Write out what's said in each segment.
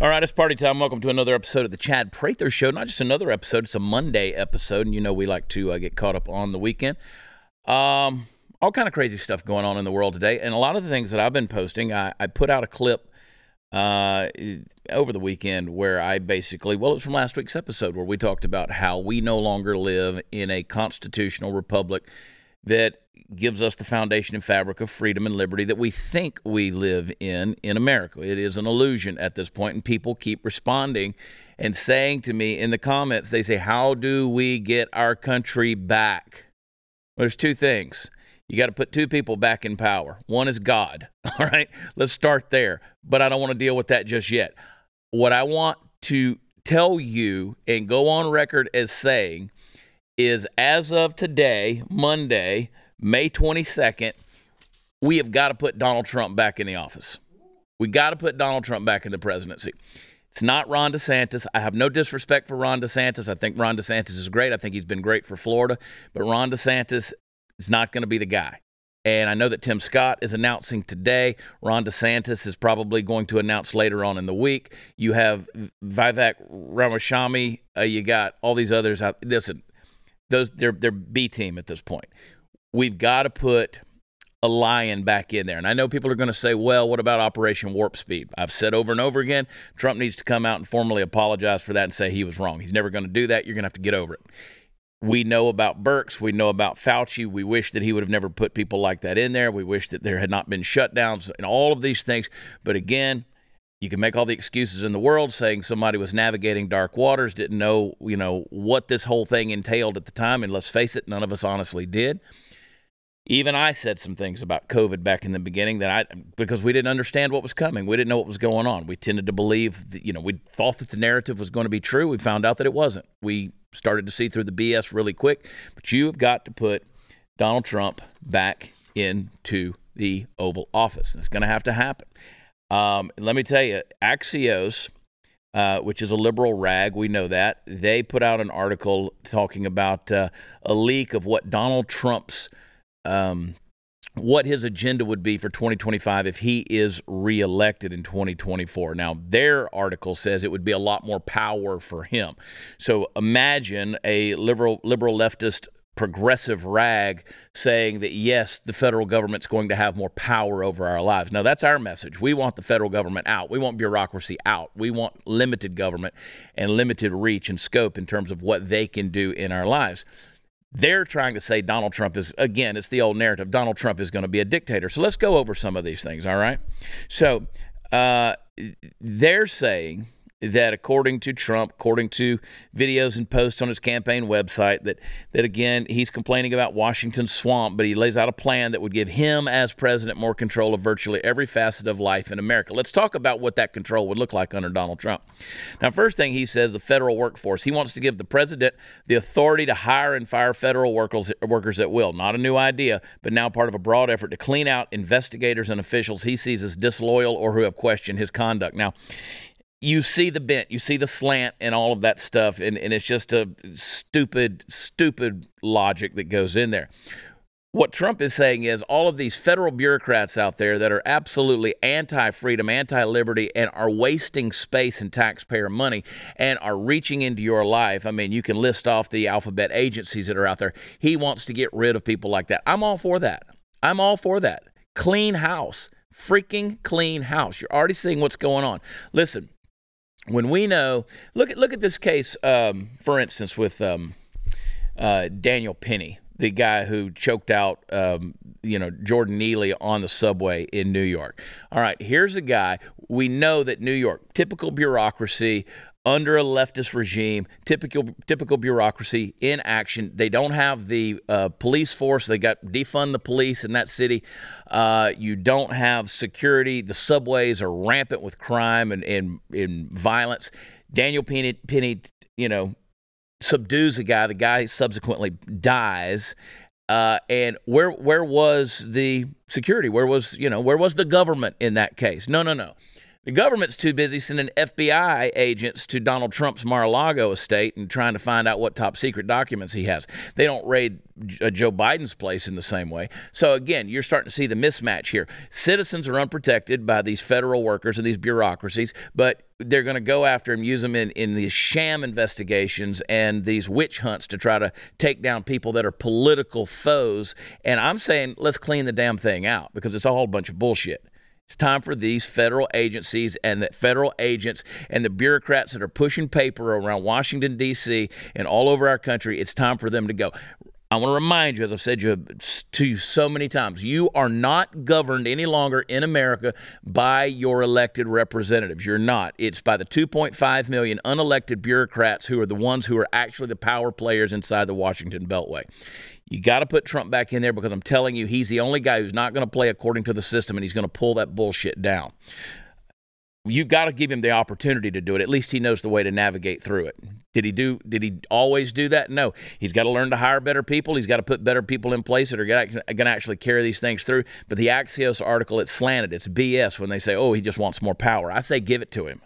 All right, it's party time. Welcome to another episode of the Chad Prather Show. Not just another episode, it's a Monday episode, and you know we like to uh, get caught up on the weekend. Um, all kind of crazy stuff going on in the world today, and a lot of the things that I've been posting, I, I put out a clip uh, over the weekend where I basically, well, it was from last week's episode where we talked about how we no longer live in a constitutional republic that gives us the foundation and fabric of freedom and liberty that we think we live in in America. It is an illusion at this point, and people keep responding and saying to me in the comments, they say, How do we get our country back? Well, there's two things. You got to put two people back in power. One is God. All right, let's start there. But I don't want to deal with that just yet. What I want to tell you and go on record as saying is as of today, Monday, May 22nd, we have got to put Donald Trump back in the office. We got to put Donald Trump back in the presidency. It's not Ron DeSantis. I have no disrespect for Ron DeSantis. I think Ron DeSantis is great. I think he's been great for Florida, but Ron DeSantis is not going to be the guy. And I know that Tim Scott is announcing today. Ron DeSantis is probably going to announce later on in the week. You have Vivek Ramaswamy. Uh, you got all these others. Out. Listen, those they're they're B team at this point we've got to put a lion back in there. And I know people are going to say, well, what about Operation Warp Speed? I've said over and over again, Trump needs to come out and formally apologize for that and say he was wrong. He's never going to do that. You're going to have to get over it. We know about Burks. We know about Fauci. We wish that he would have never put people like that in there. We wish that there had not been shutdowns and all of these things. But again, you can make all the excuses in the world saying somebody was navigating dark waters, didn't know, you know, what this whole thing entailed at the time. And let's face it, none of us honestly did even I said some things about COVID back in the beginning that I, because we didn't understand what was coming. We didn't know what was going on. We tended to believe, that, you know, we thought that the narrative was going to be true. We found out that it wasn't. We started to see through the BS really quick. But you have got to put Donald Trump back into the Oval Office. And it's going to have to happen. Um, let me tell you, Axios, uh, which is a liberal rag, we know that, they put out an article talking about uh, a leak of what Donald Trump's um, what his agenda would be for 2025 if he is reelected in 2024. Now, their article says it would be a lot more power for him. So imagine a liberal liberal leftist progressive rag saying that yes, the federal government's going to have more power over our lives. Now, that's our message. We want the federal government out. We want bureaucracy out. We want limited government and limited reach and scope in terms of what they can do in our lives. They're trying to say Donald Trump is, again, it's the old narrative Donald Trump is going to be a dictator. So let's go over some of these things, all right? So uh, they're saying that according to Trump, according to videos and posts on his campaign website, that that again he's complaining about Washington swamp, but he lays out a plan that would give him as president more control of virtually every facet of life in America. Let's talk about what that control would look like under Donald Trump. Now, first thing he says, the federal workforce. He wants to give the president the authority to hire and fire federal workers workers at will. Not a new idea, but now part of a broad effort to clean out investigators and officials he sees as disloyal or who have questioned his conduct. Now, you see the bent, you see the slant, and all of that stuff, and, and it's just a stupid, stupid logic that goes in there. What Trump is saying is all of these federal bureaucrats out there that are absolutely anti freedom, anti liberty, and are wasting space and taxpayer money and are reaching into your life. I mean, you can list off the alphabet agencies that are out there. He wants to get rid of people like that. I'm all for that. I'm all for that. Clean house. Freaking clean house. You're already seeing what's going on. Listen, when we know, look at look at this case, um, for instance, with um, uh, Daniel Penny, the guy who choked out, um, you know, Jordan Neely on the subway in New York. All right, here's a guy we know that New York, typical bureaucracy, under a leftist regime, typical typical bureaucracy in action. They don't have the uh, police force. They got defund the police in that city. Uh, you don't have security. The subways are rampant with crime and and, and violence. Daniel Penny, Penny, you know, subdues a guy. The guy subsequently dies. Uh, and where where was the security? Where was you know where was the government in that case? No, no, no. The government's too busy sending FBI agents to Donald Trump's Mar a Lago estate and trying to find out what top secret documents he has. They don't raid uh, Joe Biden's place in the same way. So, again, you're starting to see the mismatch here. Citizens are unprotected by these federal workers and these bureaucracies, but they're going to go after them, use them in, in these sham investigations and these witch hunts to try to take down people that are political foes. And I'm saying, let's clean the damn thing out because it's a whole bunch of bullshit. It's time for these federal agencies and the federal agents and the bureaucrats that are pushing paper around Washington, D.C. and all over our country. It's time for them to go. I want to remind you, as I've said to you so many times, you are not governed any longer in America by your elected representatives. You're not. It's by the 2.5 million unelected bureaucrats who are the ones who are actually the power players inside the Washington Beltway. You got to put Trump back in there because I'm telling you, he's the only guy who's not going to play according to the system and he's going to pull that bullshit down. You've got to give him the opportunity to do it. At least he knows the way to navigate through it. Did he do? Did he always do that? No. He's got to learn to hire better people. He's got to put better people in place that are going to actually carry these things through. But the Axios article, it's slanted. It's BS when they say, "Oh, he just wants more power." I say, give it to him.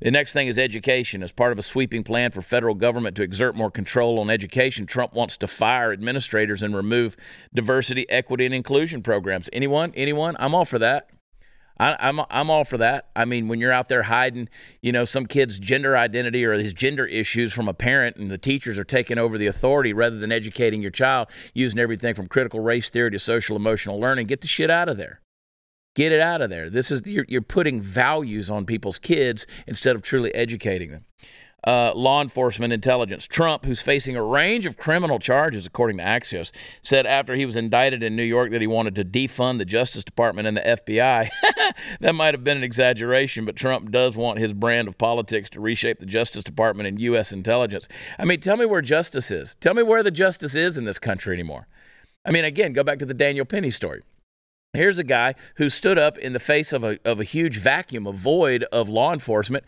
The next thing is education. As part of a sweeping plan for federal government to exert more control on education, Trump wants to fire administrators and remove diversity, equity, and inclusion programs. Anyone? Anyone? I'm all for that. I, am I'm, I'm all for that. I mean, when you're out there hiding, you know, some kid's gender identity or his gender issues from a parent, and the teachers are taking over the authority rather than educating your child, using everything from critical race theory to social emotional learning, get the shit out of there. Get it out of there. This is you're, you're putting values on people's kids instead of truly educating them. Uh, law enforcement intelligence. Trump, who's facing a range of criminal charges, according to Axios, said after he was indicted in New York that he wanted to defund the Justice Department and the FBI. that might have been an exaggeration, but Trump does want his brand of politics to reshape the Justice Department and U.S. intelligence. I mean, tell me where justice is. Tell me where the justice is in this country anymore. I mean, again, go back to the Daniel Penny story. Here's a guy who stood up in the face of a, of a huge vacuum, a void of law enforcement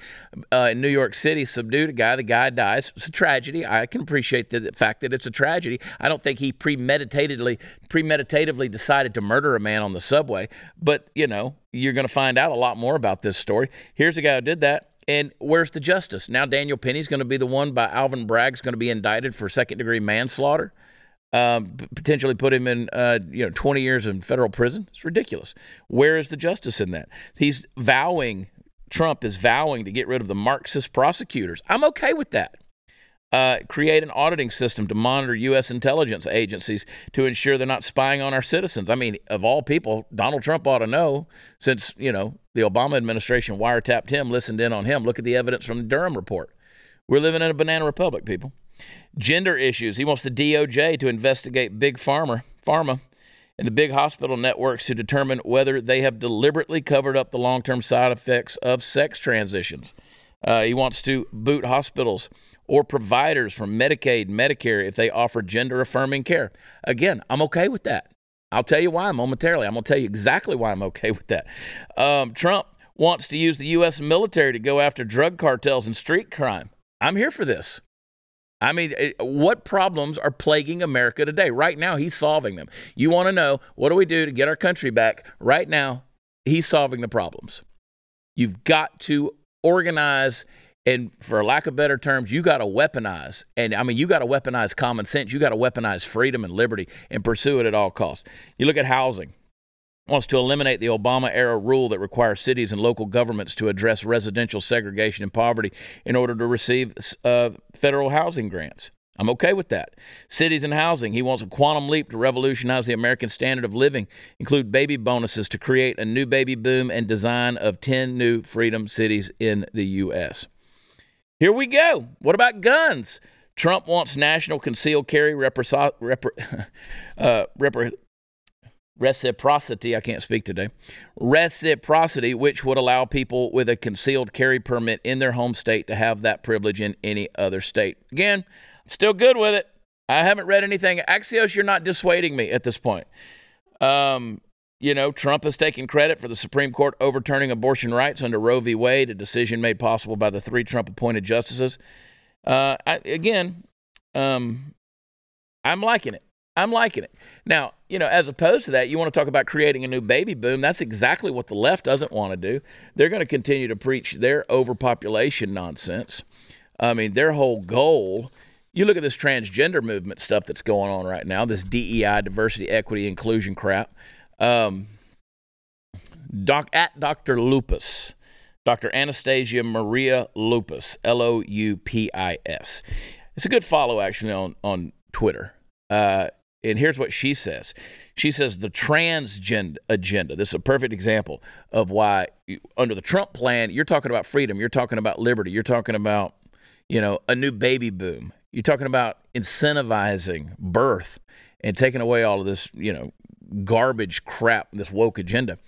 uh, in New York City, subdued a guy. The guy dies. It's a tragedy. I can appreciate the, the fact that it's a tragedy. I don't think he premeditatedly, premeditatively decided to murder a man on the subway. But, you know, you're going to find out a lot more about this story. Here's a guy who did that. And where's the justice? Now Daniel Penny's going to be the one by Alvin Bragg's going to be indicted for second degree manslaughter um, potentially put him in uh, you know 20 years in federal prison. It's ridiculous. Where is the justice in that? He's vowing. Trump is vowing to get rid of the Marxist prosecutors. I'm okay with that. Uh, create an auditing system to monitor U.S. intelligence agencies to ensure they're not spying on our citizens. I mean, of all people, Donald Trump ought to know since, you know, the Obama administration wiretapped him, listened in on him. Look at the evidence from the Durham report. We're living in a banana republic, people. Gender issues. He wants the DOJ to investigate Big Pharma, Pharma and the big hospital networks to determine whether they have deliberately covered up the long term side effects of sex transitions. Uh, he wants to boot hospitals or providers from Medicaid, Medicare if they offer gender affirming care. Again, I'm okay with that. I'll tell you why momentarily. I'm going to tell you exactly why I'm okay with that. Um, Trump wants to use the U.S. military to go after drug cartels and street crime. I'm here for this. I mean, eh, what problems are plaguing America today? Right now, he's solving them. You want to know what do we do to get our country back? Right now, he's solving the problems. You've got to organize and for lack of better terms, you got to weaponize. And I mean, you got to weaponize common sense. You got to weaponize freedom and liberty and pursue it at all costs. You look at housing wants to eliminate the Obama era rule that requires cities and local governments to address residential segregation and poverty in order to receive uh, federal housing grants. I'm okay with that. Cities and housing. He wants a quantum leap to revolutionize the American standard of living, include baby bonuses to create a new baby boom and design of 10 new freedom cities in the U.S. Here we go. What about guns? Trump wants national concealed carry repri- uh, repri- reciprocity, I can't speak today, reciprocity, which would allow people with a concealed carry permit in their home state to have that privilege in any other state. Again, I'm still good with it. I haven't read anything. Axios, you're not dissuading me at this point. Um, you know, Trump has taken credit for the Supreme Court overturning abortion rights under Roe v. Wade, a decision made possible by the three Trump appointed justices. Uh, I, again, um, I'm liking it. I'm liking it. Now, you know, as opposed to that, you want to talk about creating a new baby boom. That's exactly what the left doesn't want to do. They're going to continue to preach their overpopulation nonsense. I mean, their whole goal. You look at this transgender movement stuff that's going on right now, this DEI, diversity, equity, inclusion crap. Um, doc, at Dr. Lupus, Dr. Anastasia Maria Lupus, L O U P I S. It's a good follow, actually, on, on Twitter. Uh, and here's what she says She says the transgender agenda, this is a perfect example of why, you, under the Trump plan, you're talking about freedom, you're talking about liberty, you're talking about, you know, a new baby boom, you're talking about incentivizing birth and taking away all of this, you know, garbage crap, this woke agenda.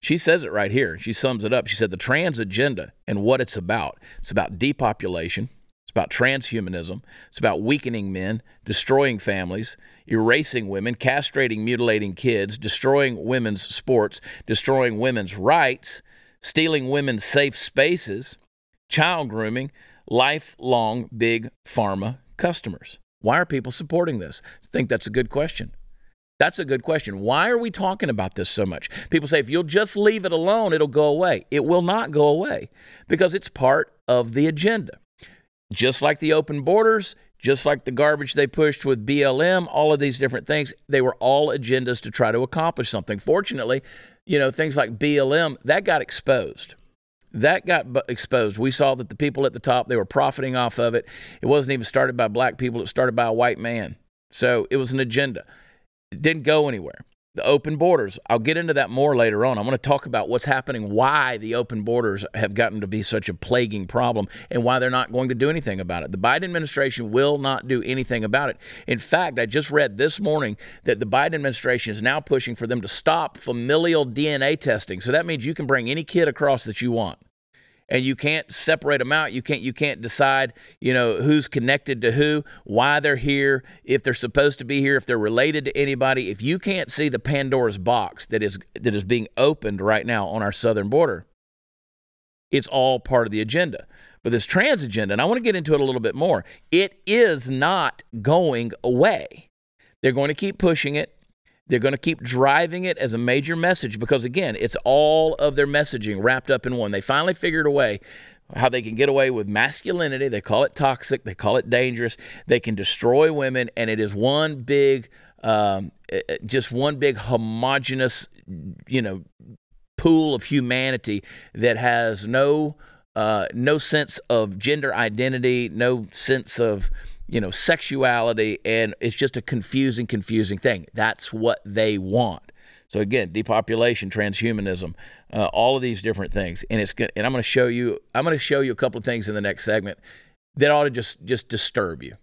She says it right here. She sums it up. She said the trans agenda and what it's about. It's about depopulation about transhumanism. It's about weakening men, destroying families, erasing women, castrating, mutilating kids, destroying women's sports, destroying women's rights, stealing women's safe spaces, child grooming, lifelong big pharma customers. Why are people supporting this? I think that's a good question. That's a good question. Why are we talking about this so much? People say if you'll just leave it alone, it'll go away. It will not go away because it's part of the agenda just like the open borders, just like the garbage they pushed with BLM, all of these different things, they were all agendas to try to accomplish something. Fortunately, you know, things like BLM, that got exposed. That got exposed. We saw that the people at the top, they were profiting off of it. It wasn't even started by black people, it started by a white man. So it was an agenda. It didn't go anywhere the open borders. I'll get into that more later on. I want to talk about what's happening, why the open borders have gotten to be such a plaguing problem, and why they're not going to do anything about it. The Biden administration will not do anything about it. In fact, I just read this morning that the Biden administration is now pushing for them to stop familial DNA testing. So that means you can bring any kid across that you want and you can't separate them out. You can't you can't decide, you know, who's connected to who, why they're here, if they're supposed to be here, if they're related to anybody. If you can't see the Pandora's box that is that is being opened right now on our southern border, it's all part of the agenda. But this trans agenda, and I want to get into it a little bit more, it is not going away. They're going to keep pushing it. They're going to keep driving it as a major message because, again, it's all of their messaging wrapped up in one. They finally figured a way how they can get away with masculinity. They call it toxic, they call it dangerous, they can destroy women, and it is one big, um, eh, eh, just one big homogenous, you know, pool of humanity that has no. Uh, no sense of gender identity, no sense of you know, sexuality, and it's just a confusing, confusing thing. That's what they want. So again, depopulation, transhumanism, uh, all of these different things, and it's good. And I'm going to show you. I'm going to show you a couple of things in the next segment that ought to just just disturb you.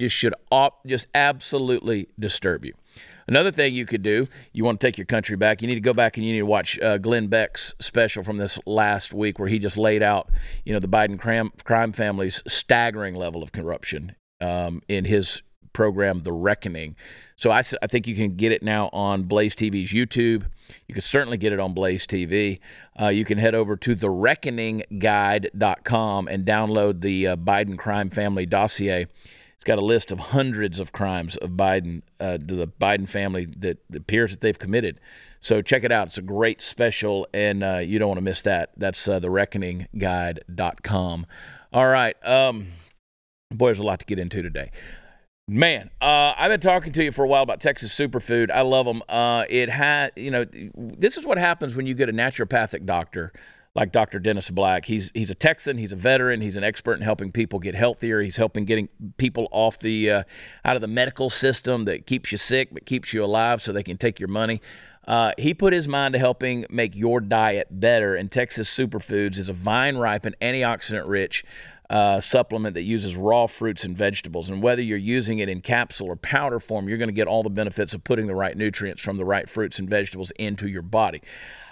Just should op, just absolutely disturb you. Another thing you could do, you want to take your country back, you need to go back and you need to watch uh, Glenn Beck's special from this last week where he just laid out, you know, the Biden crime, crime family's staggering level of corruption um, in his program, The Reckoning. So I, I think you can get it now on Blaze TV's YouTube. You can certainly get it on Blaze TV. Uh, you can head over to thereckoningguide.com and download the uh, Biden crime family dossier. It's got a list of hundreds of crimes of Biden, uh, the Biden family that appears that they've committed. So check it out. It's a great special, and uh, you don't want to miss that. That's uh, thereckoningguide.com. All right. Um, Boy, there's a lot to get into today. Man, uh, I've been talking to you for a while about Texas Superfood. I love them. Uh, it had, you know, this is what happens when you get a naturopathic doctor like Dr. Dennis Black. He's he's a Texan. He's a veteran. He's an expert in helping people get healthier. He's helping getting people off the uh, out of the medical system that keeps you sick but keeps you alive, so they can take your money. Uh, he put his mind to helping make your diet better, and Texas Superfoods is a vine ripened, antioxidant rich uh, supplement that uses raw fruits and vegetables. And whether you're using it in capsule or powder form, you're going to get all the benefits of putting the right nutrients from the right fruits and vegetables into your body.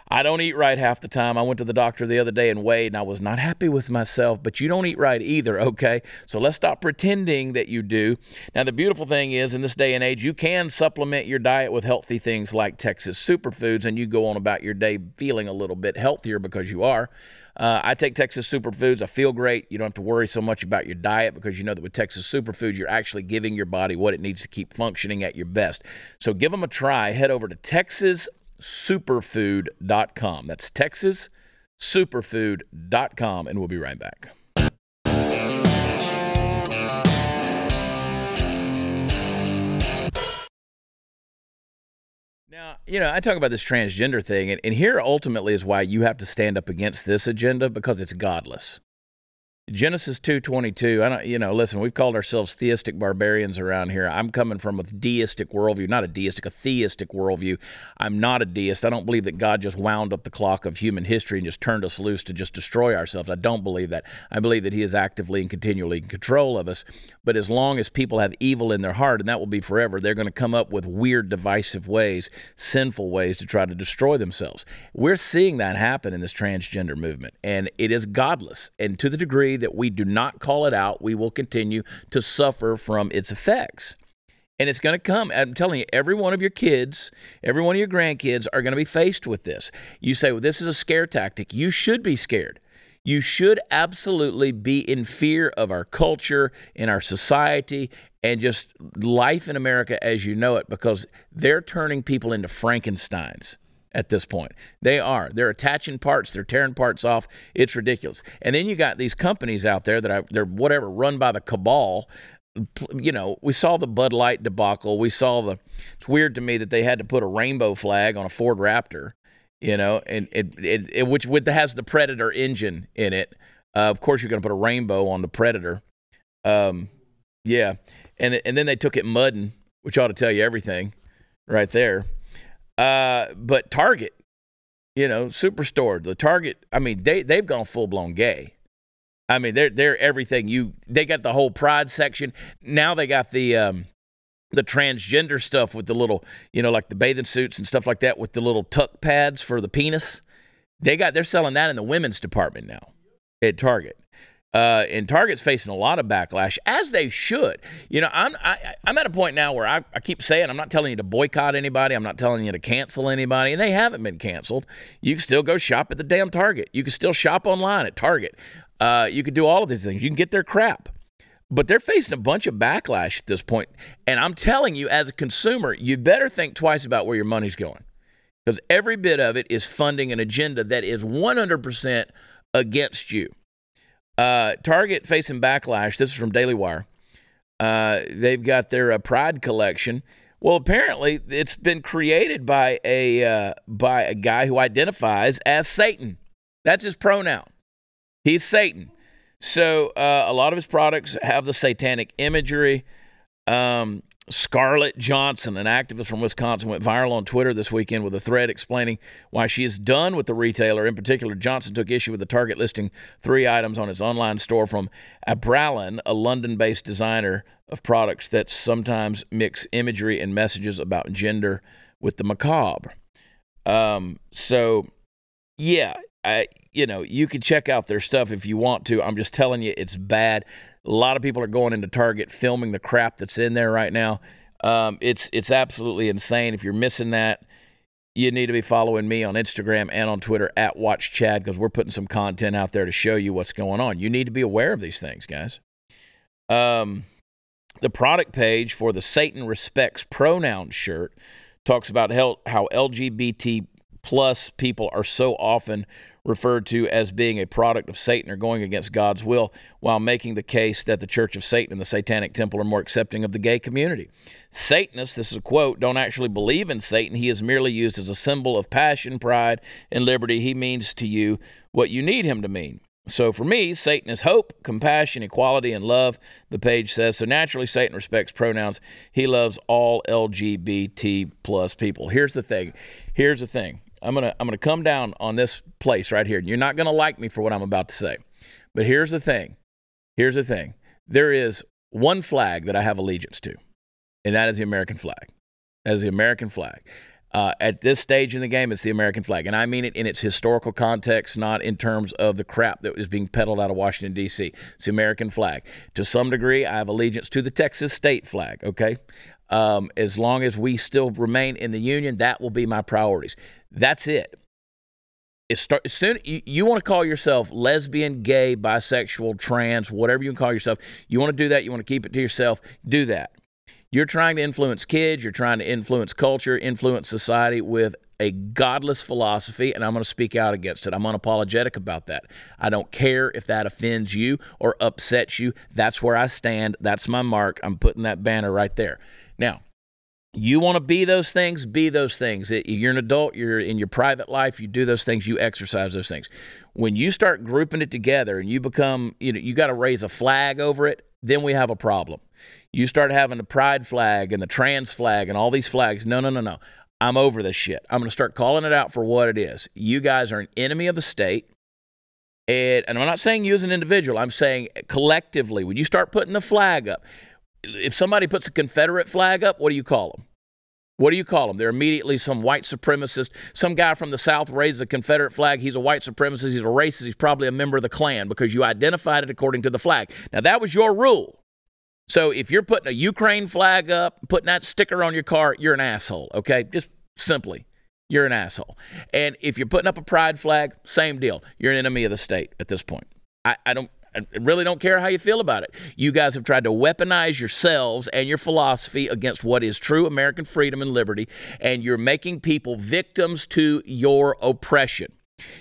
I don't eat right half the time. I went to the doctor the other day and weighed, and I was not happy with myself, but you don't eat right either, okay? So let's stop pretending that you do. Now, the beautiful thing is, in this day and age, you can supplement your diet with healthy things like Texas superfoods, and you go on about your day feeling a little bit healthier because you are. Uh, I take Texas Superfoods. I feel great. You don't have to worry so much about your diet because you know that with Texas Superfoods, you're actually giving your body what it needs to keep functioning at your best. So give them a try. Head over to texassuperfood.com. That's texassuperfood.com, and we'll be right back. Now, you know, I talk about this transgender thing, and, and here ultimately is why you have to stand up against this agenda because it's godless. Genesis 2:22. I don't you know, listen, we've called ourselves theistic barbarians around here. I'm coming from a deistic worldview, not a deistic, a theistic worldview. I'm not a deist. I don't believe that God just wound up the clock of human history and just turned us loose to just destroy ourselves. I don't believe that. I believe that he is actively and continually in control of us. But as long as people have evil in their heart, and that will be forever, they're going to come up with weird divisive ways, sinful ways to try to destroy themselves. We're seeing that happen in this transgender movement, and it is godless. And to the degree that we do not call it out, we will continue to suffer from its effects. And it's going to come. I'm telling you, every one of your kids, every one of your grandkids are going to be faced with this. You say, well, this is a scare tactic. You should be scared. You should absolutely be in fear of our culture, in our society, and just life in America as you know it, because they're turning people into Frankensteins at this point. They are. They're attaching parts. They're tearing parts off. It's ridiculous. And then you got these companies out there that are, they're whatever run by the cabal. You know, we saw the Bud Light debacle. We saw the. It's weird to me that they had to put a rainbow flag on a Ford Raptor. You know, and it, it, it which with has the Predator engine in it. Uh, of course, you're going to put a rainbow on the Predator. Um, yeah, and and then they took it mudding, which ought to tell you everything, right there. Uh, but Target, you know, Superstore, the Target, I mean, they they've gone full blown gay. I mean, they're they're everything. You they got the whole pride section. Now they got the um, the transgender stuff with the little, you know, like the bathing suits and stuff like that with the little tuck pads for the penis. They got they're selling that in the women's department now at Target. Uh, and Target's facing a lot of backlash, as they should. You know, I'm I, am i am at a point now where I, I, keep saying I'm not telling you to boycott anybody. I'm not telling you to cancel anybody, and they haven't been canceled. You can still go shop at the damn Target. You can still shop online at Target. Uh, you can do all of these things. You can get their crap, but they're facing a bunch of backlash at this point. And I'm telling you, as a consumer, you better think twice about where your money's going, because every bit of it is funding an agenda that is 100% against you. Uh, Target facing backlash. This is from Daily Wire. Uh, they've got their uh, Pride collection. Well, apparently, it's been created by a uh, by a guy who identifies as Satan. That's his pronoun. He's Satan. So uh, a lot of his products have the satanic imagery. Um, Scarlett Johnson, an activist from Wisconsin, went viral on Twitter this weekend with a thread explaining why she is done with the retailer. In particular, Johnson took issue with the Target listing three items on its online store from Abralin, a London based designer of products that sometimes mix imagery and messages about gender with the macabre. Um, so, yeah, I, you know, you can check out their stuff if you want to. I'm just telling you, it's bad. A lot of people are going into Target filming the crap that's in there right now. Um, it's it's absolutely insane. If you're missing that, you need to be following me on Instagram and on Twitter at Watch Chad because we're putting some content out there to show you what's going on. You need to be aware of these things, guys. Um, the product page for the Satan Respects Pronoun shirt talks about how, how LGBT plus people are so often referred to as being a product of Satan or going against God's will, while making the case that the Church of Satan and the Satanic Temple are more accepting of the gay community. Satanists, this is a quote, don't actually believe in Satan. He is merely used as a symbol of passion, pride, and liberty. He means to you what you need him to mean. So for me, Satan is hope, compassion, equality, and love, the page says. So naturally, Satan respects pronouns. He loves all LGBT plus people. Here's the thing. Here's the thing. I'm gonna I'm gonna come down on this place right here. You're not gonna like me for what I'm about to say. But here's the thing. Here's the thing. There is one flag that I have allegiance to, and that is the American flag. That is the American flag. Uh, at this stage in the game, it's the American flag. And I mean it in its historical context, not in terms of the crap that is being peddled out of Washington, D.C. It's the American flag. To some degree, I have allegiance to the Texas state flag, okay? Um, as long as we still remain in the Union, that will be my priorities. That's it. It start, soon you, you want to call yourself lesbian, gay, bisexual, trans, whatever you can call yourself. You want to do that. You want to keep it to yourself. Do that. You're trying to influence kids. You're trying to influence culture, influence society with a godless philosophy, and I'm going to speak out against it. I'm unapologetic about that. I don't care if that offends you or upsets you. That's where I stand. That's my mark. I'm putting that banner right there. Now, you want to be those things, be those things. You're an adult, you're in your private life, you do those things, you exercise those things. When you start grouping it together and you become, you know, you got to raise a flag over it, then we have a problem. You start having the pride flag and the trans flag and all these flags. No, no, no, no. I'm over this shit. I'm going to start calling it out for what it is. You guys are an enemy of the state. And, and I'm not saying you as an individual, I'm saying collectively, when you start putting the flag up, if somebody puts a Confederate flag up, what do you call them? What do you call them? They're immediately some white supremacist. Some guy from the South raises a Confederate flag. He's a white supremacist. He's a racist. He's probably a member of the Klan because you identified it according to the flag. Now, that was your rule. So if you're putting a Ukraine flag up, putting that sticker on your car, you're an asshole, okay? Just simply, you're an asshole. And if you're putting up a pride flag, same deal. You're an enemy of the state at this point. I, I don't I really don't care how you feel about it. You guys have tried to weaponize yourselves and your philosophy against what is true American freedom and liberty, and you're making people victims to your oppression.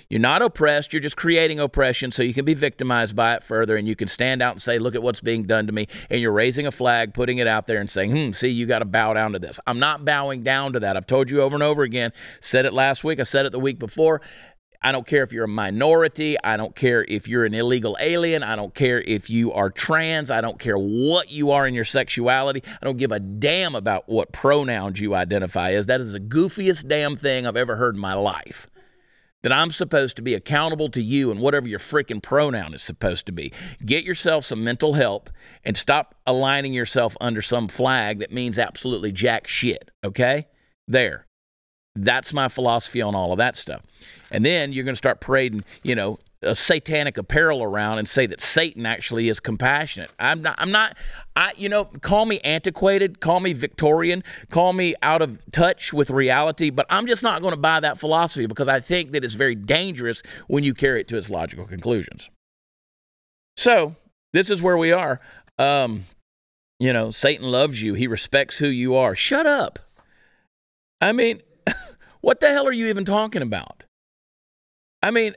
You're not oppressed, you're just creating oppression so you can be victimized by it further and you can stand out and say, Look at what's being done to me. And you're raising a flag, putting it out there and saying, Hmm, see, you got to bow down to this. I'm not bowing down to that. I've told you over and over again, said it last week, I said it the week before. I don't care if you're a minority. I don't care if you're an illegal alien. I don't care if you are trans. I don't care what you are in your sexuality. I don't give a damn about what pronouns you identify as. That is the goofiest damn thing I've ever heard in my life that I'm supposed to be accountable to you and whatever your freaking pronoun is supposed to be. Get yourself some mental help and stop aligning yourself under some flag that means absolutely jack shit, okay? There. That's my philosophy on all of that stuff. And then you're going to start parading, you know, a satanic apparel around and say that Satan actually is compassionate. I'm not, I'm not, I, you know, call me antiquated, call me Victorian, call me out of touch with reality, but I'm just not going to buy that philosophy because I think that it's very dangerous when you carry it to its logical conclusions. So this is where we are. Um, you know, Satan loves you. He respects who you are. Shut up. I mean, what the hell are you even talking about? I mean,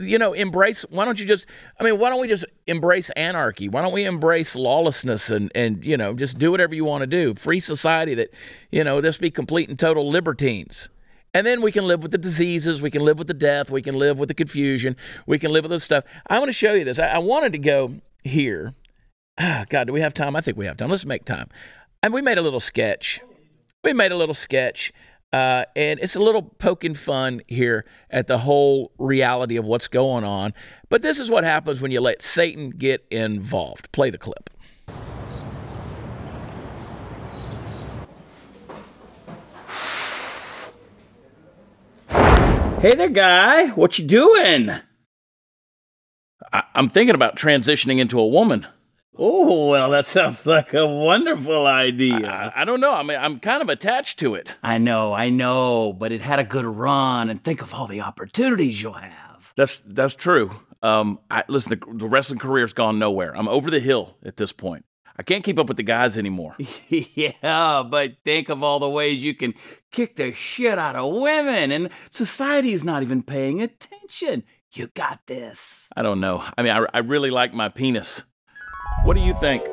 you know, embrace. Why don't you just? I mean, why don't we just embrace anarchy? Why don't we embrace lawlessness and and you know just do whatever you want to do? Free society that, you know, just be complete and total libertines. And then we can live with the diseases, we can live with the death, we can live with the confusion, we can live with this stuff. I want to show you this. I, I wanted to go here. Ah, God, do we have time? I think we have time. Let's make time. And we made a little sketch. We made a little sketch uh, and it's a little poking fun here at the whole reality of what's going on. But this is what happens when you let Satan get involved. Play the clip. Hey there, guy. What you doing? I- am thinking about transitioning into a woman. Oh, well, that sounds like a wonderful idea. I, I, don't know. I mean, I'm kind of attached to it. I know, I know, but it had a good run, and think of all the opportunities you'll have. That's that's true. Um, I, listen, the, the wrestling career's gone nowhere. I'm over the hill at this point. I can't keep up with the guys anymore. yeah, but think of all the ways you can kick the shit out of women, and society's not even paying attention. You got this. I don't know. I mean, I, I really like my penis. What do you think?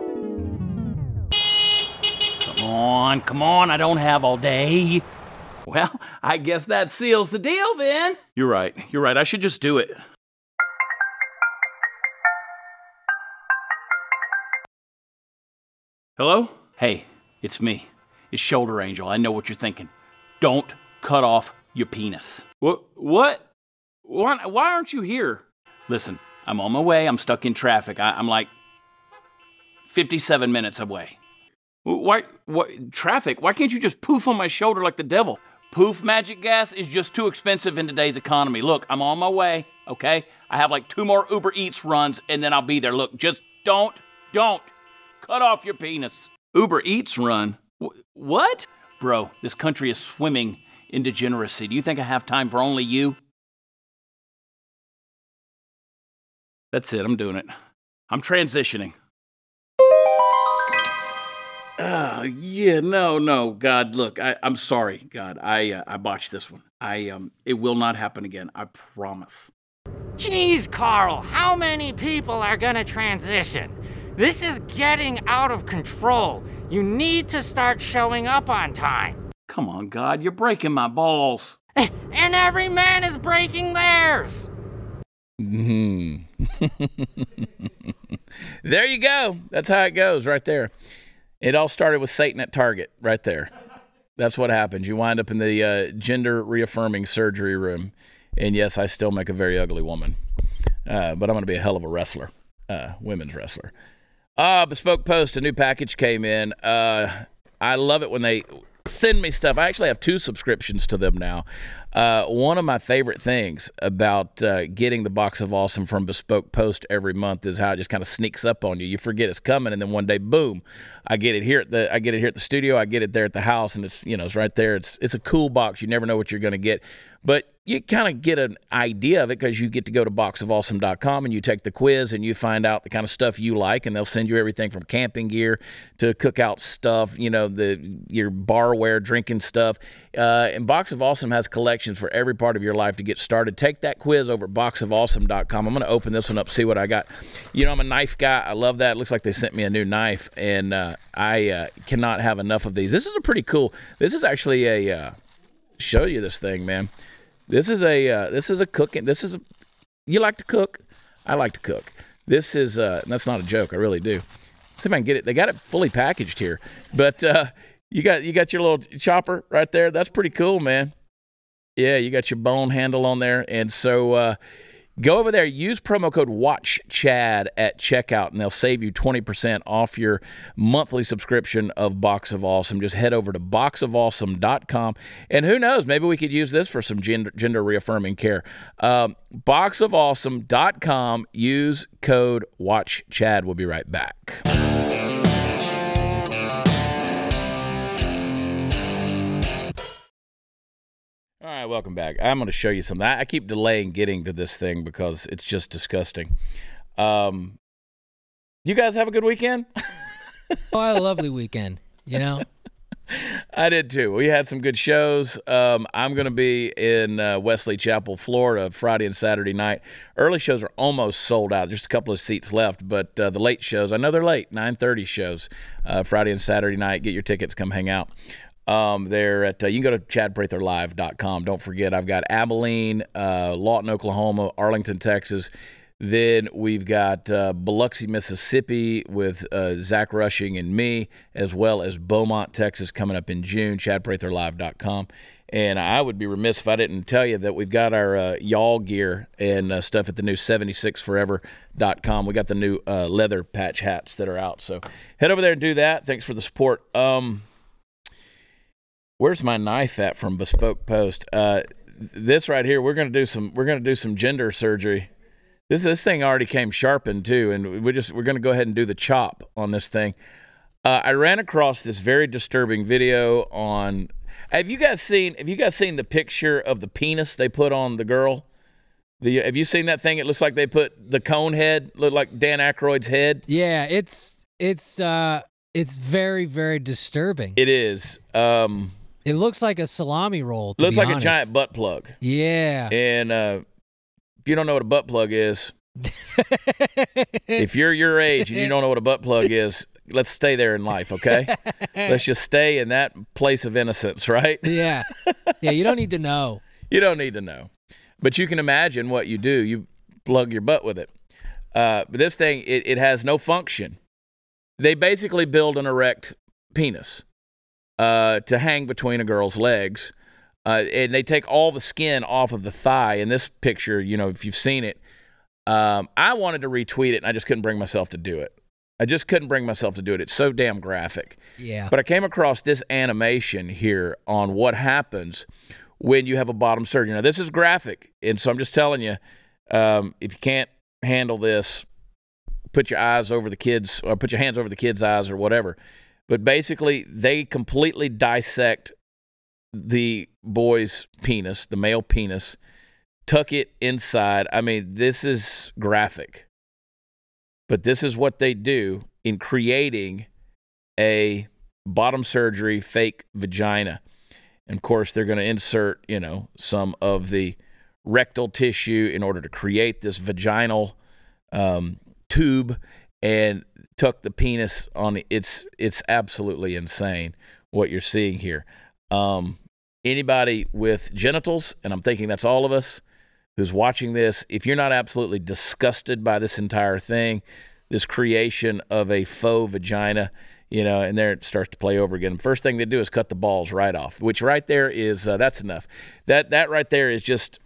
Come on, come on, I don't have all day. Well, I guess that seals the deal then. You're right, you're right, I should just do it. Hello? Hey, it's me. It's Shoulder Angel. I know what you're thinking. Don't cut off your penis. What? What? Why, why aren't you here? Listen, I'm on my way. I'm stuck in traffic. I, I'm like 57 minutes away. Why, what, traffic, why can't you just poof on my shoulder like the devil? Poof magic gas is just too expensive in today's economy. Look, I'm on my way, okay? I have like two more Uber Eats runs and then I'll be there. Look, just don't, don't cut off your penis. Uber Eats run? what? Bro, this country is swimming in degeneracy. Do you think I have time for only you? That's it, I'm doing it. I'm transitioning. Uh, yeah, no, no, God, look, I, am sorry, God, I uh, I botched this one. I um, it will not happen again. I promise. Jeez, Carl, how many people are gonna transition? This is getting out of control. You need to start showing up on time. Come on, God, you're breaking my balls. and every man is breaking theirs. Hmm. there you go. That's how it goes, right there. It all started with Satan at Target, right there. That's what happens. You wind up in the uh, gender reaffirming surgery room. And yes, I still make a very ugly woman, uh, but I'm going to be a hell of a wrestler, uh, women's wrestler. Uh, Bespoke Post, a new package came in. Uh, I love it when they send me stuff. I actually have two subscriptions to them now. Uh, one of my favorite things about uh, getting the box of awesome from Bespoke Post every month is how it just kind of sneaks up on you. You forget it's coming, and then one day, boom, I get it here at the I get it here at the studio. I get it there at the house, and it's you know it's right there. It's it's a cool box. You never know what you're going to get, but you kind of get an idea of it because you get to go to boxofawesome.com and you take the quiz and you find out the kind of stuff you like and they'll send you everything from camping gear to cookout stuff you know the your barware drinking stuff uh, and box of awesome has collections directions for every part of your life to get started. Take that quiz over at boxofawesome.com. I'm going to open this one up, see what I got. You know, I'm a knife guy. I love that. It looks like they sent me a new knife, and uh, I uh, cannot have enough of these. This is a pretty cool. This is actually a uh, show you this thing, man. This is a uh, this is a cooking. This is a you like to cook. I like to cook. This is uh, that's not a joke. I really do. See if I can get it. They got it fully packaged here, but uh, you got you got your little chopper right there. That's pretty cool, man. Yeah, you got your bone handle on there. And so uh, go over there, use promo code Watch Chad at checkout, and they'll save you 20% off your monthly subscription of Box of Awesome. Just head over to boxofawesome.com. And who knows, maybe we could use this for some gender, gender reaffirming care. Um, boxofawesome.com, use code Watch Chad. We'll be right back. All right, welcome back. I'm going to show you something. I, keep delaying getting to this thing because it's just disgusting. Um, you guys have a good weekend? oh, I had a lovely weekend, you know? I did too. We had some good shows. Um, I'm going to be in uh, Wesley Chapel, Florida, Friday and Saturday night. Early shows are almost sold out; just a couple of seats left. But uh, the late shows, I know they're late. 9:30 shows, uh, Friday and Saturday night. Get your tickets. Come hang out um, there at uh, you can go to chadpratherlive.com. Don't forget, I've got Abilene, uh, Lawton, Oklahoma, Arlington, Texas. Then we've got uh, Biloxi, Mississippi, with uh, Zach Rushing and me, as well as Beaumont, Texas, coming up in June. ChadPratherLive.com. And I would be remiss if I didn't tell you that we've got our uh, y'all gear and uh, stuff at the new 76forever.com. We got the new uh, leather patch hats that are out. So head over there and do that. Thanks for the support. Um, Where's my knife at from Bespoke Post? Uh, this right here, we're gonna do some. We're gonna do some gender surgery. This this thing already came sharpened too, and we just we're gonna go ahead and do the chop on this thing. Uh, I ran across this very disturbing video on. Have you guys seen? Have you guys seen the picture of the penis they put on the girl? The, have you seen that thing? It looks like they put the cone head, look like Dan Aykroyd's head. Yeah, it's it's uh it's very very disturbing. It is. Um it looks like a salami roll. looks like honest. a giant butt plug. Yeah. And uh, if you don't know what a butt plug is, if you're your age and you don't know what a butt plug is, let's stay there in life, okay? let's just stay in that place of innocence, right? yeah. Yeah, you don't need to know. you don't need to know. But you can imagine what you do. You plug your butt with it. Uh, but this thing, it, it has no function. They basically build an erect penis uh, to hang between a girl's legs. Uh, and they take all the skin off of the thigh in this picture. You know, if you've seen it, um, I wanted to retweet it, and I just couldn't bring myself to do it. I just couldn't bring myself to do it. It's so damn graphic. Yeah. But I came across this animation here on what happens when you have a bottom surgery. Now, this is graphic, and so I'm just telling you, um, if you can't handle this, put your eyes over the kids, or put your hands over the kids' eyes, or whatever. But basically, they completely dissect the boy's penis, the male penis, tuck it inside. I mean, this is graphic. But this is what they do in creating a bottom surgery fake vagina. And of course, they're going to insert, you know, some of the rectal tissue in order to create this vaginal um, tube. And tuck the penis on it's it's absolutely insane what you're seeing here. Um, anybody with genitals, and I'm thinking that's all of us who's watching this, if you're not absolutely disgusted by this entire thing, this creation of a faux vagina, you know, and there it starts to play over again. First thing they do is cut the balls right off, which right there is uh, that's enough. That that right there is just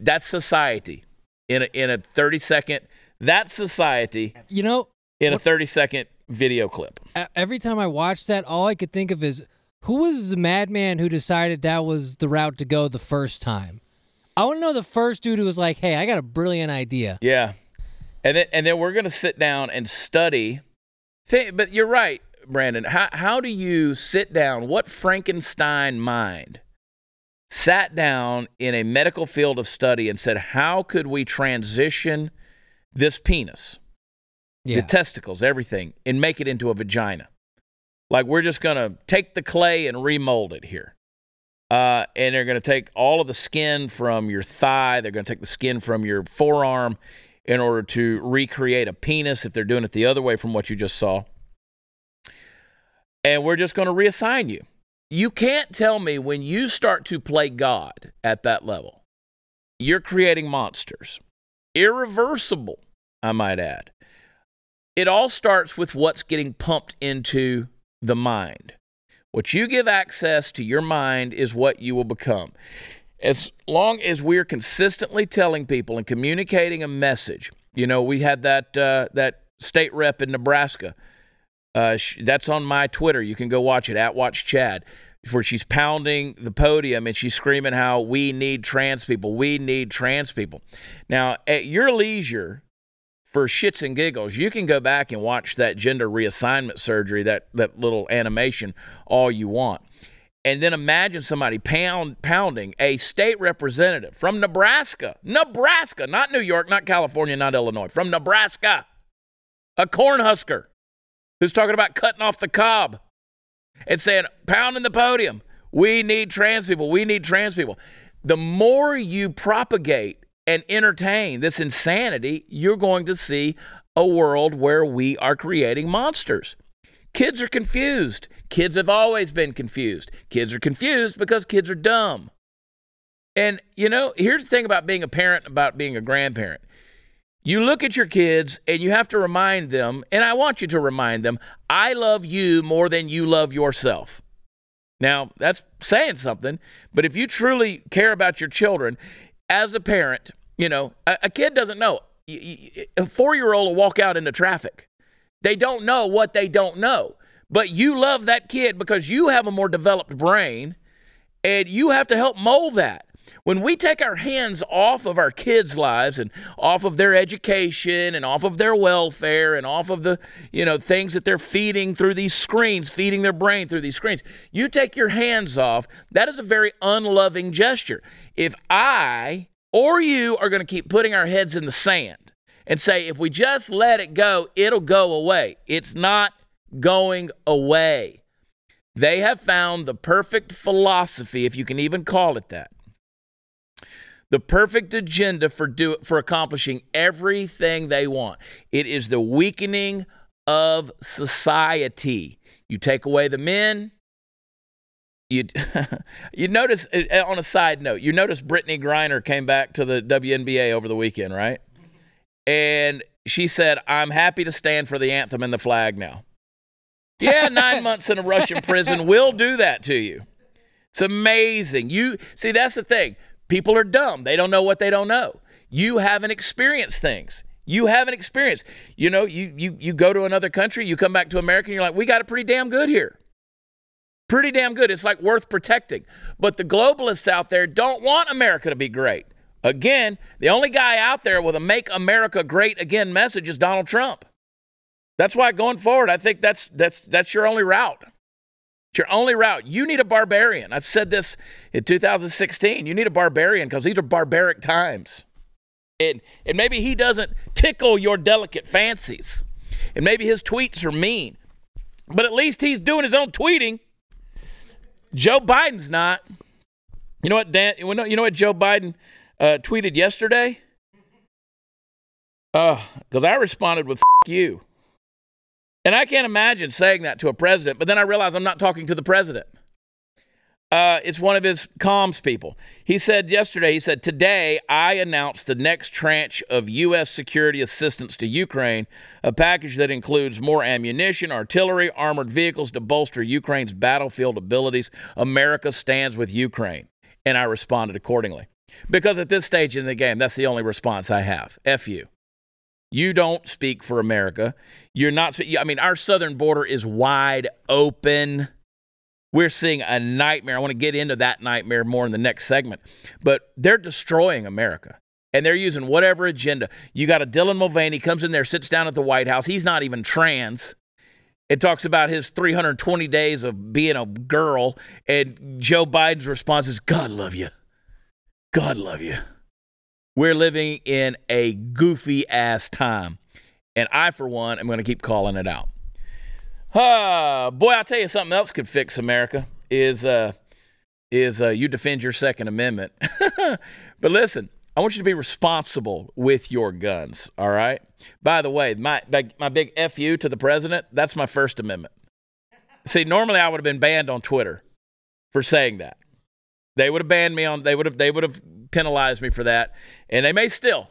that's society in a, in a 30 second. That's society. You know, in what? a 30 second video clip. Every time I watch that, all I could think of is who was the madman who decided that was the route to go the first time? I want to know the first dude who was like, "Hey, I got a brilliant idea." Yeah, and then and then we're gonna sit down and study. but you're right, Brandon. How how do you sit down? What Frankenstein mind sat down in a medical field of study and said, "How could we transition this penis yeah. the testicles, everything, and make it into a vagina. Like we're just going to take the clay and remold it here. Uh, and they're going to take all of the skin from your thigh. They're going to take the skin from your forearm in order to recreate a penis if they're doing it the other way from what you just saw. And we're just going to reassign you. You can't tell me when you start to play God at that level, you're creating monsters. Irreversible, I might add. It all starts with what's getting pumped into the mind. What you give access to your mind is what you will become. As long as we're consistently telling people and communicating a message, you know, we had that uh, that state rep in Nebraska. Uh, that's on my Twitter. You can go watch it at Watch Chad where she's pounding the podium and she's screaming how we need trans people, we need trans people. Now, at your leisure, for shits and giggles, you can go back and watch that gender reassignment surgery, that, that little animation, all you want. And then imagine somebody pound, pounding a state representative from Nebraska, Nebraska, not New York, not California, not Illinois, from Nebraska, a cornhusker who's talking about cutting off the cob and saying, pounding the podium, we need trans people, we need trans people. The more you propagate and entertain this insanity, you're going to see a world where we are creating monsters. Kids are confused. Kids have always been confused. Kids are confused because kids are dumb. And, you know, here's the thing about being a parent, about being a grandparent. You look at your kids and you have to remind them, and I want you to remind them, I love you more than you love yourself. Now, that's saying something, but if you truly care about your children, as a parent, you know, a, a kid doesn't know. A four year old will walk out into traffic. They don't know what they don't know. But you love that kid because you have a more developed brain and you have to help mold that. When we take our hands off of our kids' lives and off of their education and off of their welfare and off of the, you know, things that they're feeding through these screens, feeding their brain through these screens, you take your hands off, that is a very unloving gesture. If I or you are going to keep putting our heads in the sand and say, if we just let it go, it'll go away. It's not going away. They have found the perfect philosophy, if you can even call it that, the perfect agenda for do for accomplishing everything they want. It is the weakening of society. You take away the men. You you notice uh, on a side note, you notice Brittany Griner came back to the WNBA over the weekend, right? And she said, "I'm happy to stand for the anthem and the flag now." Yeah, nine months in a Russian prison will do that to you. It's amazing. You see, that's the thing. People are dumb. They don't know what they don't know. You haven't experienced things. You haven't experienced. You know, you you you go to another country, you come back to America, and you're like, we got it pretty damn good here. Pretty damn good. It's like worth protecting. But the globalists out there don't want America to be great. Again, the only guy out there with a make America great again message is Donald Trump. That's why going forward, I think that's that's that's your only route. It's your only route. You need a barbarian. I've said this in 2016. You need a barbarian because these are barbaric times. And, and maybe he doesn't tickle your delicate fancies. And maybe his tweets are mean. But at least he's doing his own tweeting. Joe Biden's not. You know what, Dan? You know what Joe Biden uh, tweeted yesterday? Because uh, I responded with "f you." And I can't imagine saying that to a president, but then I realize I'm not talking to the president. Uh, it's one of his comms people. He said yesterday, he said, Today I announced the next tranche of U.S. security assistance to Ukraine, a package that includes more ammunition, artillery, armored vehicles to bolster Ukraine's battlefield abilities. America stands with Ukraine. And I responded accordingly. Because at this stage in the game, that's the only response I have. F you. You don't speak for America. You're not. I mean, our southern border is wide open. We're seeing a nightmare. I want to get into that nightmare more in the next segment. But they're destroying America. And they're using whatever agenda. You got a Dylan Mulvaney comes in there, sits down at the White House. He's not even trans. It talks about his 320 days of being a girl. And Joe Biden's response is, God love you. God love you. We're living in a goofy ass time. And I, for one, am going to keep calling it out. Uh, boy, I'll tell you something else could fix America is uh, is uh, you defend your Second Amendment. but listen, I want you to be responsible with your guns, all right? By the way, my, my big FU to the president, that's my First Amendment. See, normally I would have been banned on Twitter for saying that. They would have banned me on. They would have. They would have penalize me for that. And they may still.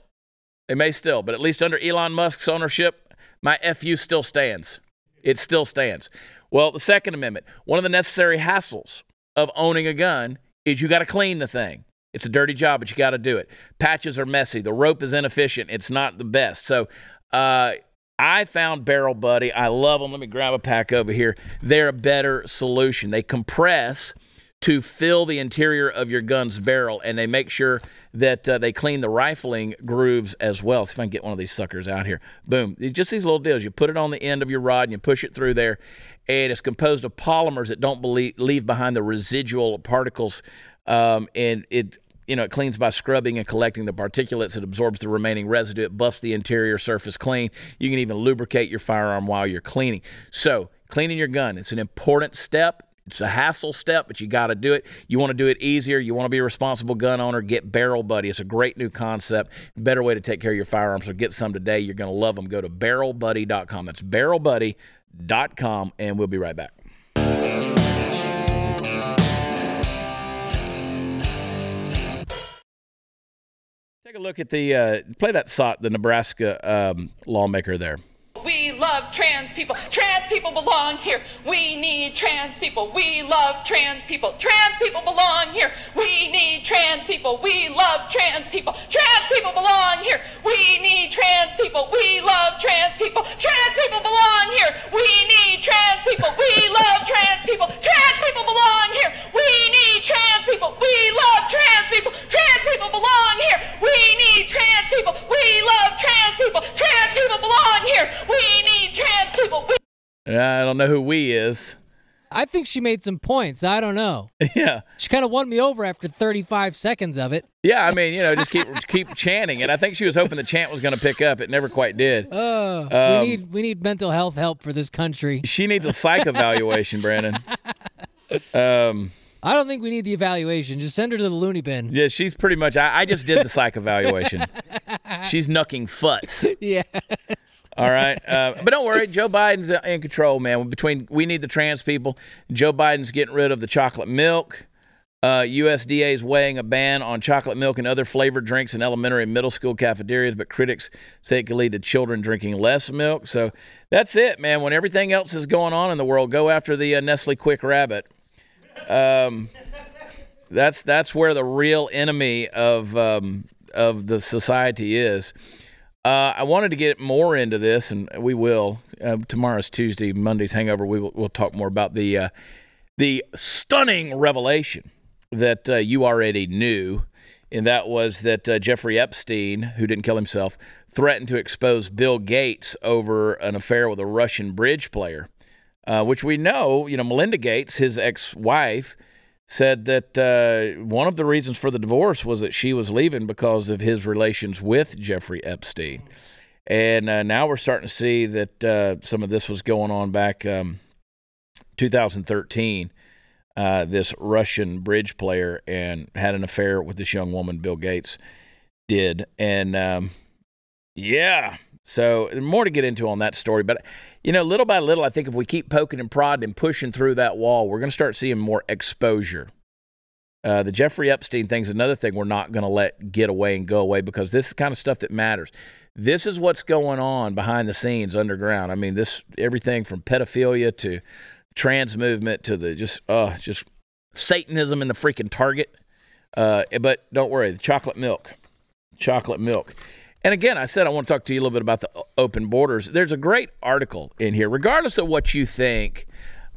They may still, but at least under Elon Musk's ownership, my FU still stands. It still stands. Well, the Second Amendment, one of the necessary hassles of owning a gun is you got to clean the thing. It's a dirty job, but you got to do it. Patches are messy. The rope is inefficient. It's not the best. So, uh, I found Barrel Buddy. I love them. Let me grab a pack over here. They're a better solution. They compress to fill the interior of your gun's barrel, and they make sure that uh, they clean the rifling grooves as well. See if I can get one of these suckers out here. Boom. Just these little deals. You put it on the end of your rod and you push it through there, and it's composed of polymers that don't believe, leave behind the residual particles. Um, and it you know, it cleans by scrubbing and collecting the particulates. It absorbs the remaining residue. It buffs the interior surface clean. You can even lubricate your firearm while you're cleaning. So, cleaning your gun, it's an important step. It's a hassle step, but you got to do it. You want to do it easier. You want to be a responsible gun owner. Get Barrel Buddy. It's a great new concept, better way to take care of your firearms. So get some today. You're going to love them. Go to barrelbuddy.com. That's barrelbuddy.com, and we'll be right back. Take a look at the uh, play that sot, the Nebraska um, lawmaker there love trans people. Trans people belong here. We need trans people. We love trans people. Trans people belong here. We need trans people. We love trans people. Trans people belong here. We need trans people. We love trans people. Trans people belong here. We need trans people. We love trans people. Trans people belong here. We need trans people. We love trans people. Trans people belong here. We need trans people. We love trans people. Trans people belong here. We need trans people. We- I don't know who we is. I think she made some points. I don't know. Yeah. She kind of won me over after 35 seconds of it. Yeah, I mean, you know, just keep keep chanting, and I think she was hoping the chant was going to pick up. It never quite did. Oh, um, we need we need mental health help for this country. She needs a psych evaluation, Brandon. Um, I don't think we need the evaluation. Just send her to the loony bin. Yeah, she's pretty much. I, I just did the psych evaluation. she's knucking futs. Yes. All right, uh, but don't worry. Joe Biden's in control, man. Between we need the trans people. Joe Biden's getting rid of the chocolate milk. Uh, USDA is weighing a ban on chocolate milk and other flavored drinks in elementary and middle school cafeterias, but critics say it could lead to children drinking less milk. So that's it, man. When everything else is going on in the world, go after the uh, Nestle Quick Rabbit. Um, that's that's where the real enemy of um, of the society is. Uh, I wanted to get more into this, and we will. Uh, tomorrow's Tuesday, Monday's Hangover. We will we'll talk more about the uh, the stunning revelation that uh, you already knew, and that was that uh, Jeffrey Epstein, who didn't kill himself, threatened to expose Bill Gates over an affair with a Russian bridge player. Uh, which we know, you know, Melinda Gates, his ex-wife, said that uh, one of the reasons for the divorce was that she was leaving because of his relations with Jeffrey Epstein. And uh, now we're starting to see that uh, some of this was going on back um, 2013. Uh, this Russian bridge player and had an affair with this young woman, Bill Gates did. And um, yeah, so more to get into on that story. But you know, little by little, I think if we keep poking and prodding and pushing through that wall, we're going to start seeing more exposure. Uh, the Jeffrey Epstein thing's another thing we're not going to let get away and go away because this is the kind of stuff that matters. This is what's going on behind the scenes underground. I mean, this everything from pedophilia to trans movement to the just uh just Satanism in the freaking Target. Uh, but don't worry, the chocolate milk, chocolate milk. And again, I said I want to talk to you a little bit about the open borders. There's a great article in here, regardless of what you think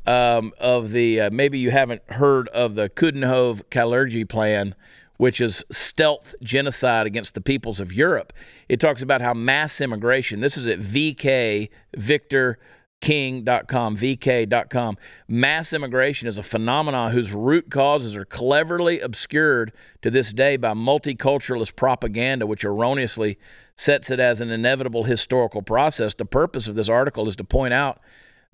um, of the. Uh, maybe you haven't heard of the Kudenhove Kalergi plan, which is stealth genocide against the peoples of Europe. It talks about how mass immigration. This is at VK Victor king.com, vk.com. Mass immigration is a phenomenon whose root causes are cleverly obscured to this day by multiculturalist propaganda, which erroneously sets it as an inevitable historical process. The purpose of this article is to point out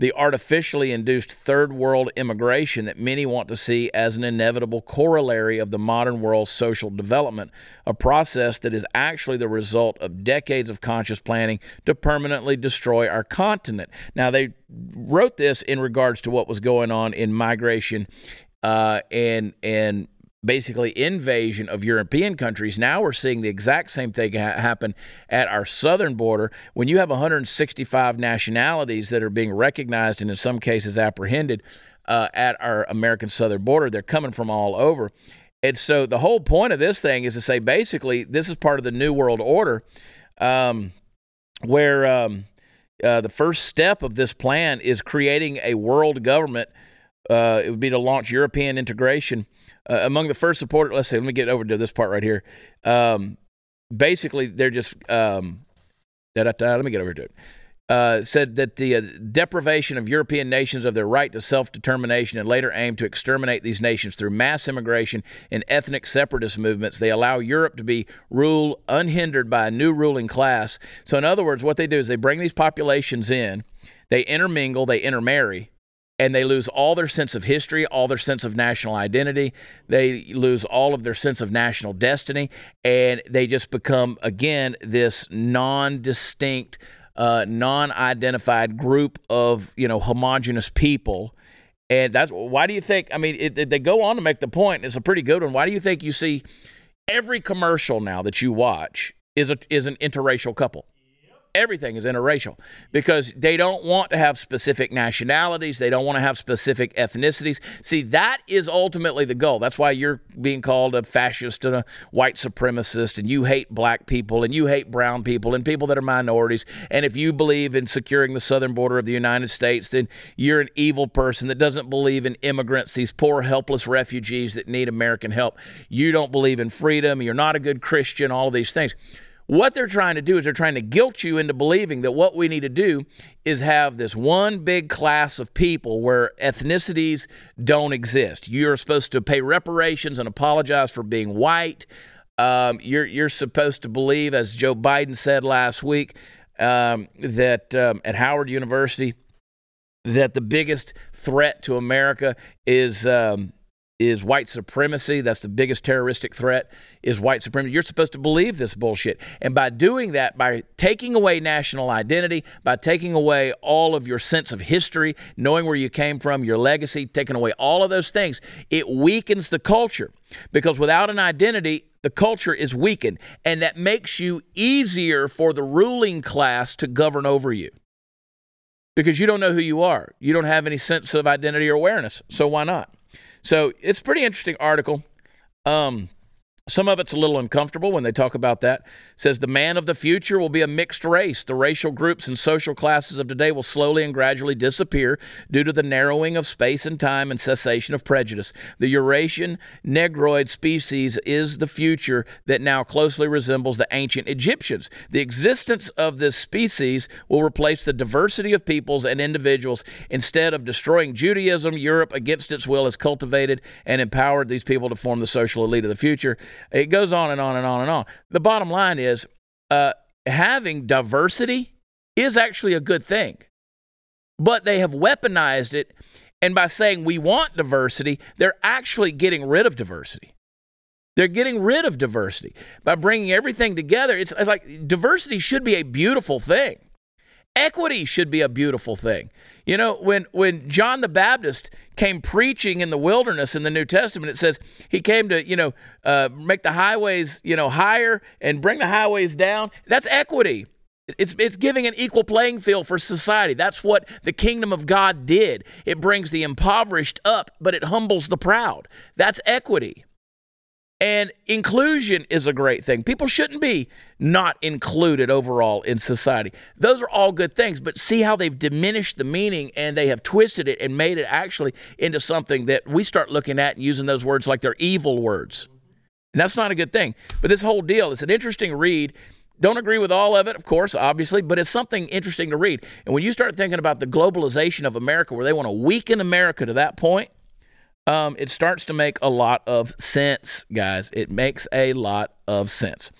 the artificially induced third world immigration that many want to see as an inevitable corollary of the modern world's social development, a process that is actually the result of decades of conscious planning to permanently destroy our continent. Now, they wrote this in regards to what was going on in migration uh, and, and basically invasion of European countries. Now we're seeing the exact same thing ha- happen at our southern border. When you have 165 nationalities that are being recognized and in some cases apprehended uh, at our American southern border, they're coming from all over. And so the whole point of this thing is to say basically this is part of the New World Order um, where um, uh, the first step of this plan is creating a world government. Uh, it would be to launch European integration uh, among the first supporters. Let's see. Let me get over to this part right here. Um, basically, they're just um, da, da, da, let me get over to it. Uh, said that the uh, deprivation of European nations of their right to self determination and later aimed to exterminate these nations through mass immigration and ethnic separatist movements. They allow Europe to be ruled unhindered by a new ruling class. So, in other words, what they do is they bring these populations in, they intermingle, they intermarry, and they lose all their sense of history, all their sense of national identity. They lose all of their sense of national destiny, and they just become, again, this non distinct, uh, non identified group of, you know, homogenous people. And that's why do you think, I mean, it, it, they go on to make the point, it's a pretty good one. Why do you think you see every commercial now that you watch is, a, is an interracial couple? everything is interracial because they don't want to have specific nationalities. They don't want to have specific ethnicities. See, that is ultimately the goal. That's why you're being called a fascist and a white supremacist, and you hate black people, and you hate brown people, and people that are minorities. And if you believe in securing the southern border of the United States, then you're an evil person that doesn't believe in immigrants, these poor, helpless refugees that need American help. You don't believe in freedom. You're not a good Christian, all of these things. What they're trying to do is they're trying to guilt you into believing that what we need to do is have this one big class of people where ethnicities don't exist. You're supposed to pay reparations and apologize for being white. Um, you're, you're supposed to believe, as Joe Biden said last week, um, that um, at Howard University, that the biggest threat to America is um, is white supremacy. That's the biggest terroristic threat is white supremacy. You're supposed to believe this bullshit. And by doing that, by taking away national identity, by taking away all of your sense of history, knowing where you came from, your legacy, taking away all of those things, it weakens the culture. Because without an identity, the culture is weakened. And that makes you easier for the ruling class to govern over you. Because you don't know who you are. You don't have any sense of identity or awareness. So why not? So it's a pretty interesting article. Um, some of it's a little uncomfortable when they talk about that. It says the man of the future will be a mixed race. The racial groups and social classes of today will slowly and gradually disappear due to the narrowing of space and time and cessation of prejudice. The Eurasian negroid species is the future that now closely resembles the ancient Egyptians. The existence of this species will replace the diversity of peoples and individuals instead of destroying Judaism. Europe, against its will, has cultivated and empowered these people to form the social elite of the future. It goes on and on and on and on. The bottom line is uh, having diversity is actually a good thing, but they have weaponized it. And by saying we want diversity, they're actually getting rid of diversity. They're getting rid of diversity by bringing everything together. It's, it's like diversity should be a beautiful thing equity should be a beautiful thing. You know, when when John the Baptist came preaching in the wilderness in the New Testament, it says he came to you know uh, make the highways you know higher and bring the highways down. That's equity. It's it's giving an equal playing field for society. That's what the kingdom of God did. It brings the impoverished up, but it humbles the proud. That's equity. And inclusion is a great thing. People shouldn't be not included overall in society. Those are all good things, but see how they've diminished the meaning and they have twisted it and made it actually into something that we start looking at and using those words like they're evil words. And that's not a good thing. But this whole deal is an interesting read. Don't agree with all of it, of course, obviously, but it's something interesting to read. And when you start thinking about the globalization of America, where they want to weaken America to that point, um, it starts to make a lot of sense, guys. It makes a lot of sense.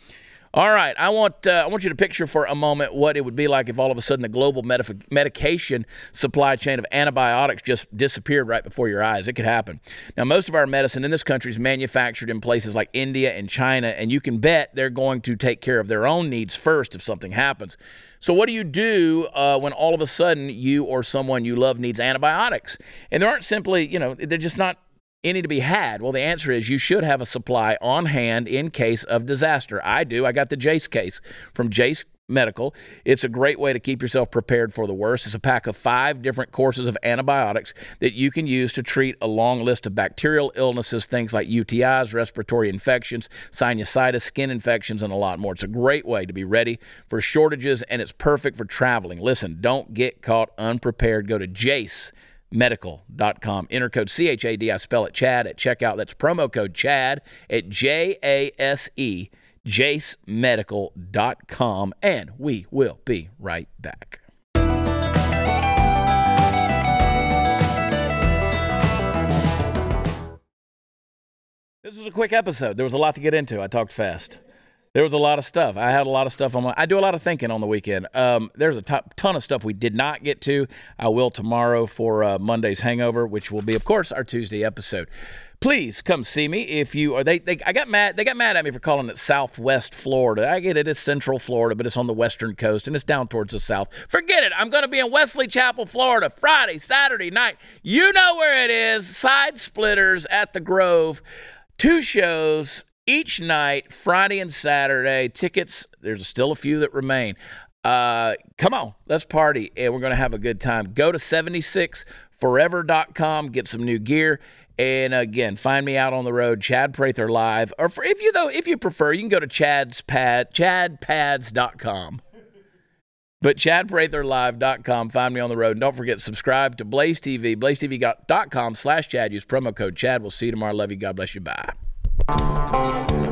All right, I want uh, I want you to picture for a moment what it would be like if all of a sudden the global medication supply chain of antibiotics just disappeared right before your eyes. It could happen. Now, most of our medicine in this country is manufactured in places like India and China, and you can bet they're going to take care of their own needs first if something happens. So, what do you do uh, when all of a sudden you or someone you love needs antibiotics? And there aren't simply, you know, they're just not any to be had? Well, the answer is you should have a supply on hand in case of disaster. I do. I got the Jace case from Jace Medical. It's a great way to keep yourself prepared for the worst. It's a pack of five different courses of antibiotics that you can use to treat a long list of bacterial illnesses, things like UTIs, respiratory infections, sinusitis, skin infections, and a lot more. It's a great way to be ready for shortages, and it's perfect for traveling. Listen, don't get caught unprepared. Go to Jace.com medical.com. Enter code CHAD. I spell it Chad at checkout. That's promo code Chad at J A S E, jacemedical.com. And we will be right back. This was a quick episode. There was a lot to get into. I talked fast there was a lot of stuff. I had a lot of stuff on my. I do a lot of thinking on the weekend. Um, there's a top, ton of stuff we did not get to. I will tomorrow for uh, Monday's Hangover, which will be, of course, our Tuesday episode. Please come see me if you are. They, they I got mad. They got mad at me for calling it Southwest Florida. I get it. It's Central Florida, but it's on the western coast and it's down towards the south. Forget it. I'm going to be in Wesley Chapel, Florida, Friday, Saturday night. You know where it is. Side Splitters at the Grove two shows each night, Friday and Saturday, tickets, there's still a few that remain. Uh, come on, let's party, and we're going to have a good time. Go to 76forever.com, get some new gear. And again, find me out on the road, Chad Prather Live. Or for, if you though, if you prefer, you can go to Chad's Pad, ChadPads.com. But ChadPratherLive.com, find me on the road. And don't forget, subscribe to Blaze TV, BlazeTV.com slash Chad. Use promo code Chad. We'll see you tomorrow. Love you. God bless you. Bye. Thank you.